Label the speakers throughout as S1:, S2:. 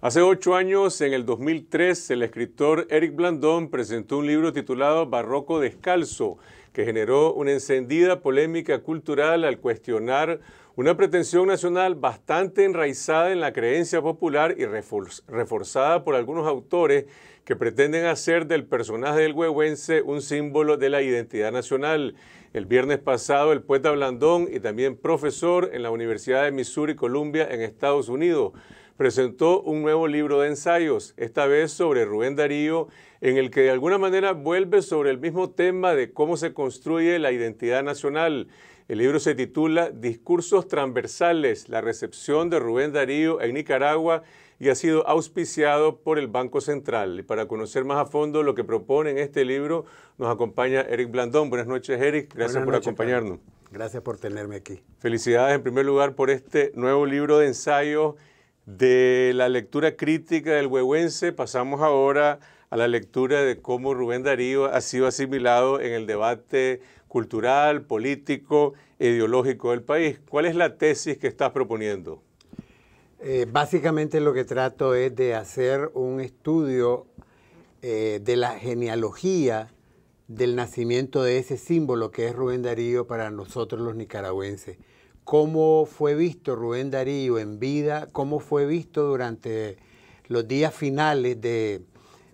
S1: Hace ocho años, en el 2003, el escritor Eric Blandón presentó un libro titulado Barroco Descalzo, que generó una encendida polémica cultural al cuestionar una pretensión nacional bastante enraizada en la creencia popular y reforzada por algunos autores que pretenden hacer del personaje del huehuense un símbolo de la identidad nacional. El viernes pasado, el poeta Blandón y también profesor en la Universidad de Missouri, Columbia, en Estados Unidos, presentó un nuevo libro de ensayos, esta vez sobre Rubén Darío, en el que de alguna manera vuelve sobre el mismo tema de cómo se construye la identidad nacional. El libro se titula Discursos transversales, la recepción de Rubén Darío en Nicaragua y ha sido auspiciado por el Banco Central. para conocer más a fondo lo que propone en este libro, nos acompaña Eric Blandón. Buenas noches, Eric. Gracias por acompañarnos.
S2: Gracias por tenerme aquí.
S1: Felicidades en primer lugar por este nuevo libro de ensayos de la lectura crítica del huehuense pasamos ahora a la lectura de cómo Rubén Darío ha sido asimilado en el debate cultural, político, ideológico del país. ¿Cuál es la tesis que estás proponiendo?
S2: Eh, básicamente lo que trato es de hacer un estudio eh, de la genealogía del nacimiento de ese símbolo que es Rubén Darío para nosotros los nicaragüenses cómo fue visto Rubén Darío en vida, cómo fue visto durante los días finales de,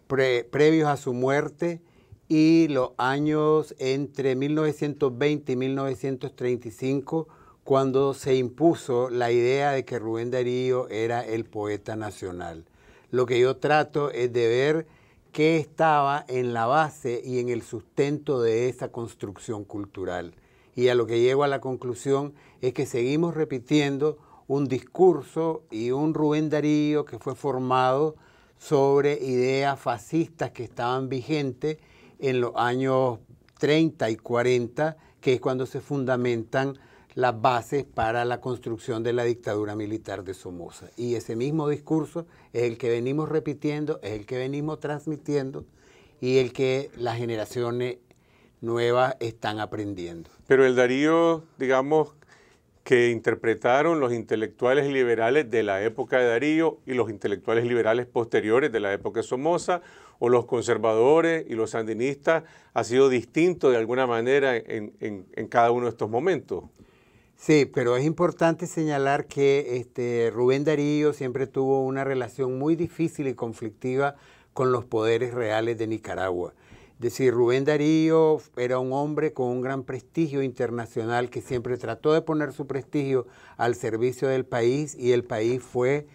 S2: previos a su muerte y los años entre 1920 y 1935, cuando se impuso la idea de que Rubén Darío era el poeta nacional. Lo que yo trato es de ver qué estaba en la base y en el sustento de esa construcción cultural y a lo que llego a la conclusión es que seguimos repitiendo un discurso y un Rubén Darío que fue formado sobre ideas fascistas que estaban vigentes en los años 30 y 40, que es cuando se fundamentan las bases para la construcción de la dictadura militar de Somoza. Y ese mismo discurso es el que venimos repitiendo, es el que venimos transmitiendo y el que las generaciones
S1: nuevas están aprendiendo. Pero el Darío, digamos, que interpretaron los intelectuales liberales de la época de Darío y los intelectuales liberales posteriores de la época de Somoza, o los conservadores y los sandinistas, ha sido distinto de alguna manera en, en cada uno de estos momentos.
S2: Sí, pero es importante señalar que este, Rubén Darío siempre tuvo una relación muy difícil y conflictiva con los poderes reales de Nicaragua decir, Rubén Darío era un hombre con un gran prestigio internacional que siempre trató de poner su prestigio al servicio del país y el país fue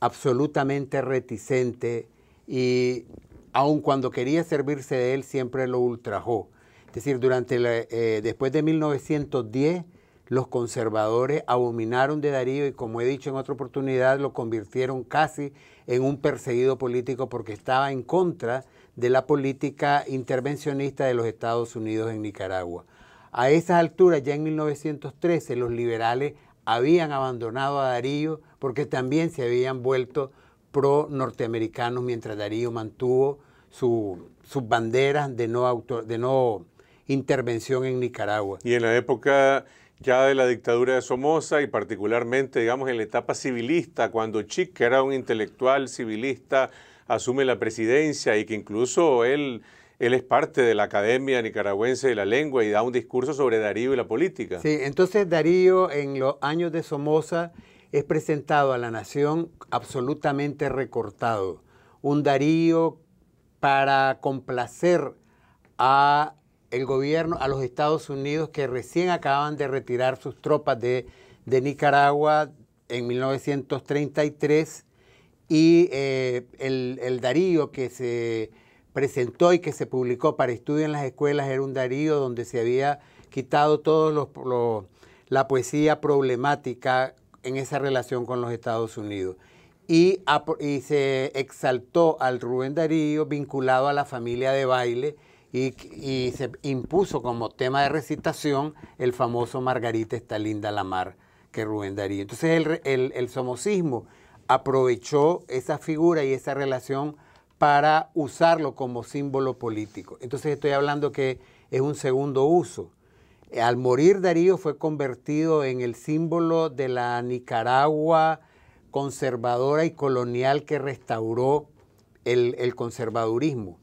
S2: absolutamente reticente y aun cuando quería servirse de él siempre lo ultrajó. Es decir, durante eh, después de 1910 los conservadores abominaron de Darío y como he dicho en otra oportunidad lo convirtieron casi en un perseguido político porque estaba en contra de la política intervencionista de los Estados Unidos en Nicaragua. A esas alturas, ya en 1913, los liberales habían abandonado a Darío porque también se habían vuelto pro-norteamericanos mientras Darío mantuvo su, sus
S1: banderas de no, de no intervención en Nicaragua. Y en la época ya de la dictadura de Somoza y particularmente, digamos, en la etapa civilista, cuando Chic, que era un intelectual civilista, asume la presidencia y que incluso él, él es parte de la Academia Nicaragüense de la Lengua y da un discurso sobre Darío y la política. Sí,
S2: entonces Darío en los años de Somoza es presentado a la nación absolutamente recortado. Un Darío para complacer a el gobierno, a los Estados Unidos que recién acaban de retirar sus tropas de, de Nicaragua en 1933 y eh, el, Darío que se presentó y que se publicó para estudio en las escuelas era un Darío donde se había quitado toda la poesía problemática en esa relación con los Estados Unidos. Y, y, se exaltó al Rubén Darío vinculado a la familia de baile y, se impuso como tema de recitación el famoso Margarita está linda la mar que Rubén Darío. Entonces el, el, el somocismo aprovechó esa figura y esa relación para usarlo como símbolo político. Entonces estoy hablando que es un segundo uso. Al morir Darío fue convertido en el símbolo de la Nicaragua conservadora y colonial que restauró el, conservadurismo.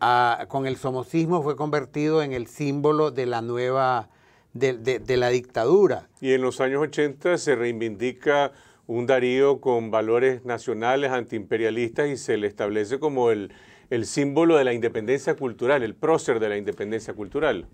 S2: Ah, con el somocismo fue convertido en el símbolo de la nueva, de, de la
S1: dictadura. Y en los años 80 se reivindica un Darío con valores nacionales, antiimperialistas, y se le establece como el, símbolo de la independencia cultural, el prócer de la independencia cultural.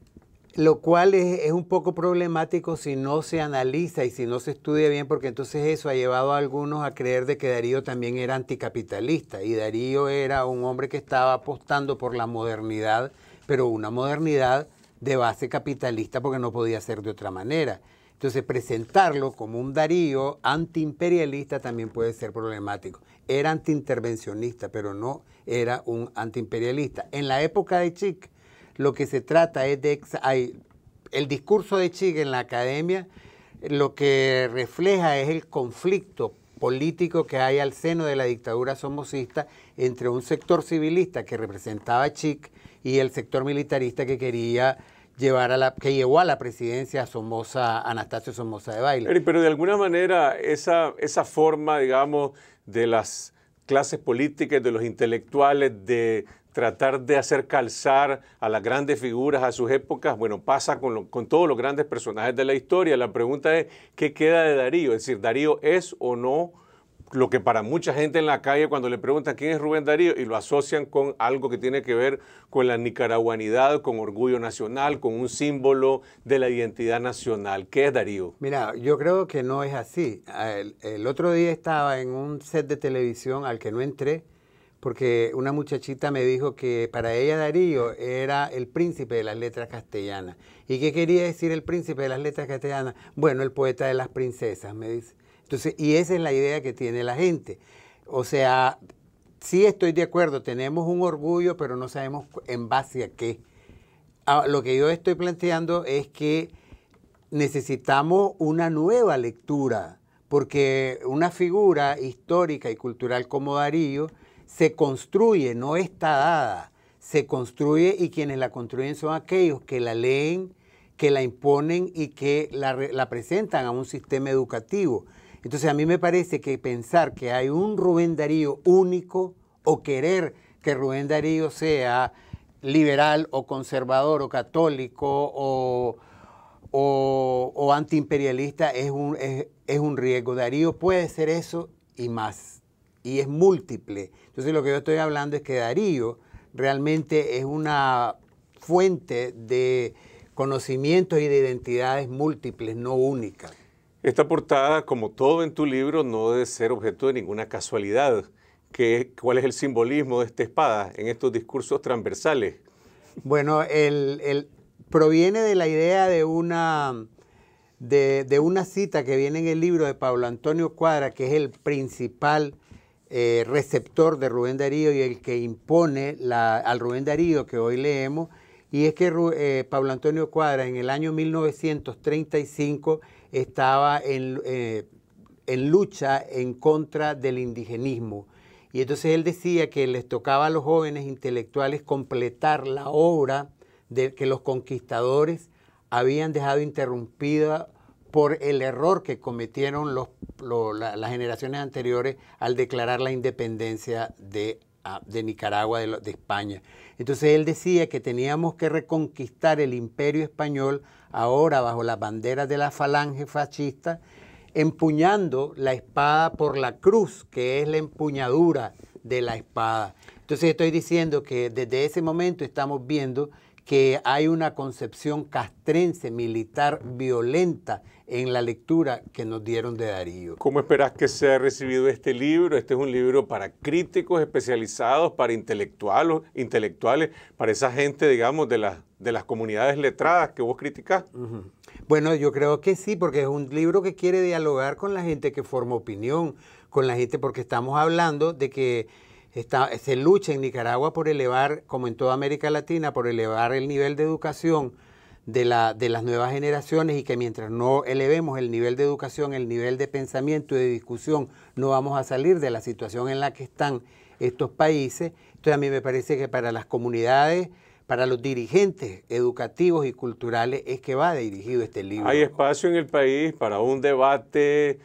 S2: Lo cual es, es, un poco problemático si no se analiza y si no se estudia bien, porque entonces eso ha llevado a algunos a creer de que Darío también era anticapitalista y Darío era un hombre que estaba apostando por la modernidad, pero una modernidad de base capitalista porque no podía ser de otra manera. Entonces, presentarlo como un Darío antiimperialista también puede ser problemático. Era antiintervencionista, pero no era un antiimperialista. En la época de Chic, lo que se trata es de... el discurso de Chic en la academia lo que refleja es el conflicto político que hay al seno de la dictadura somocista entre un sector civilista que representaba a Chic y el sector militarista que quería llevar a la, que llevó a la presidencia Somoza, Anastasio Somoza de Baile.
S1: Pero de alguna manera esa, esa forma, digamos, de las clases políticas, de los intelectuales, de tratar de hacer calzar a las grandes figuras a sus épocas, bueno, pasa con, con todos los grandes personajes de la historia. La pregunta es, ¿qué queda de Darío? Es decir, ¿Darío es o no lo que para mucha gente en la calle cuando le preguntan quién es Rubén Darío y lo asocian con algo que tiene que ver con la nicaraguanidad, con orgullo nacional, con un símbolo de la identidad nacional. ¿Qué es Darío?
S2: Mira, yo creo que no es así. Ah, el otro día estaba en un set de televisión al que no entré porque una muchachita me dijo que para ella Darío era el príncipe de las letras castellanas. ¿Y qué quería decir el príncipe de las letras castellanas? Bueno, el poeta de las princesas, me dice y esa es la idea que tiene la gente. O sea, sí estoy de acuerdo, tenemos un orgullo, pero no sabemos en base a qué. Ah, lo que yo estoy planteando es que necesitamos una nueva lectura, porque una figura histórica y cultural como Darío se construye, no está dada, se construye y quienes la construyen son aquellos que la leen, que la imponen y que la presentan a un sistema educativo. Entonces a mí me parece que pensar que hay un Rubén Darío único o querer que Rubén Darío sea liberal o conservador o católico o, antiimperialista es es un riesgo. Darío puede ser eso y más, y es múltiple. Entonces lo que yo estoy hablando es que Darío realmente es una fuente de conocimientos y de identidades múltiples,
S1: no únicas. Esta portada, como todo en tu libro, no debe ser objeto de ninguna casualidad. ¿Qué, ¿Cuál es el simbolismo de esta espada en estos discursos transversales?
S2: Bueno, proviene de la idea de una, de, una cita que viene en el libro de Pablo Antonio Cuadra, que es el principal eh, receptor de Rubén Darío y el que impone al Rubén Darío que hoy leemos, y es que eh, Pablo Antonio Cuadra en el año 1935 estaba eh, en, lucha en contra del indigenismo. Y entonces él decía que les tocaba a los jóvenes intelectuales completar la obra de, que los conquistadores habían dejado interrumpida por el error que cometieron las generaciones anteriores al declarar la independencia de, ah, Nicaragua, de, de España. Entonces él decía que teníamos que reconquistar el imperio español ahora bajo las banderas de la falange fascista, empuñando la espada por la cruz, que es la empuñadura de la espada. Entonces estoy diciendo que desde ese momento estamos viendo que hay una concepción castrense, militar, violenta en la lectura
S1: que nos dieron de Darío. ¿Cómo esperas que sea recibido este libro? Este es un libro para críticos especializados, para intelectuales, intelectuales para esa gente, digamos, de, las de las comunidades letradas que vos criticás.
S2: Bueno, yo creo que sí, porque es un libro que quiere dialogar con la gente que forma opinión, con la gente, porque estamos hablando de que se lucha en Nicaragua por elevar, como en toda América Latina, por elevar el nivel de educación de, la, de las nuevas generaciones y que mientras no elevemos el nivel de educación, el nivel de pensamiento y de discusión, no vamos a salir de la situación en la que están estos países. Entonces a mí me parece que para las comunidades, para los dirigentes educativos y culturales es que va dirigido este libro. Hay
S1: espacio en el país para un debate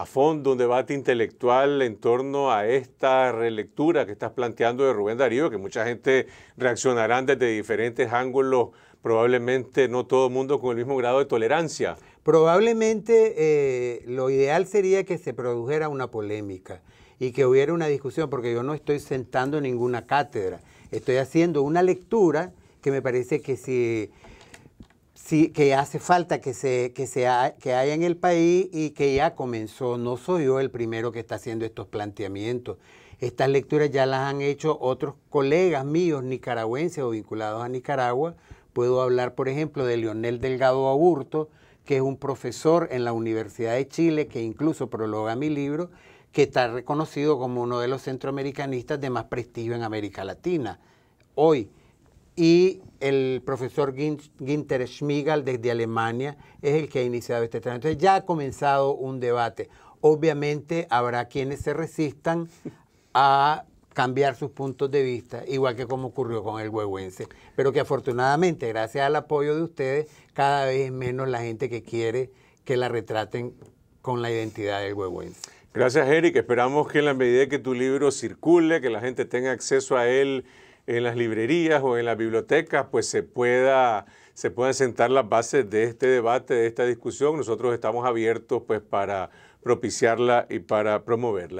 S1: a fondo un debate intelectual en torno a esta relectura que estás planteando de Rubén Darío, que mucha gente reaccionará desde diferentes ángulos, probablemente no todo el mundo con el mismo grado de tolerancia.
S2: Probablemente eh, lo ideal sería que se produjera una polémica y que hubiera una discusión, porque yo no estoy sentando ninguna cátedra, estoy haciendo una lectura que me parece que si que hace falta que, se, que, que haya en el país y que ya comenzó. No soy yo el primero que está haciendo estos planteamientos. Estas lecturas ya las han hecho otros colegas míos nicaragüenses o vinculados a Nicaragua. Puedo hablar, por ejemplo, de Leonel Delgado Aburto, que es un profesor en la Universidad de Chile, que incluso prologa mi libro, que está reconocido como uno de los centroamericanistas de más prestigio en América Latina. Hoy, y el profesor Ginter Schmigal, desde Alemania es el que ha iniciado este trámite. Entonces ya ha comenzado un debate. Obviamente habrá quienes se resistan a cambiar sus puntos de vista, igual que como ocurrió con el huehuense, pero que afortunadamente, gracias al apoyo de ustedes, cada vez es menos la gente que quiere que la retraten con la identidad del huehuense.
S1: Gracias, Eric. Esperamos que en la medida que tu libro circule, que la gente tenga acceso a él, en las librerías o en las bibliotecas, pues se pueda se puedan sentar las bases de este debate, de esta discusión. Nosotros estamos abiertos pues para propiciarla y para promoverla.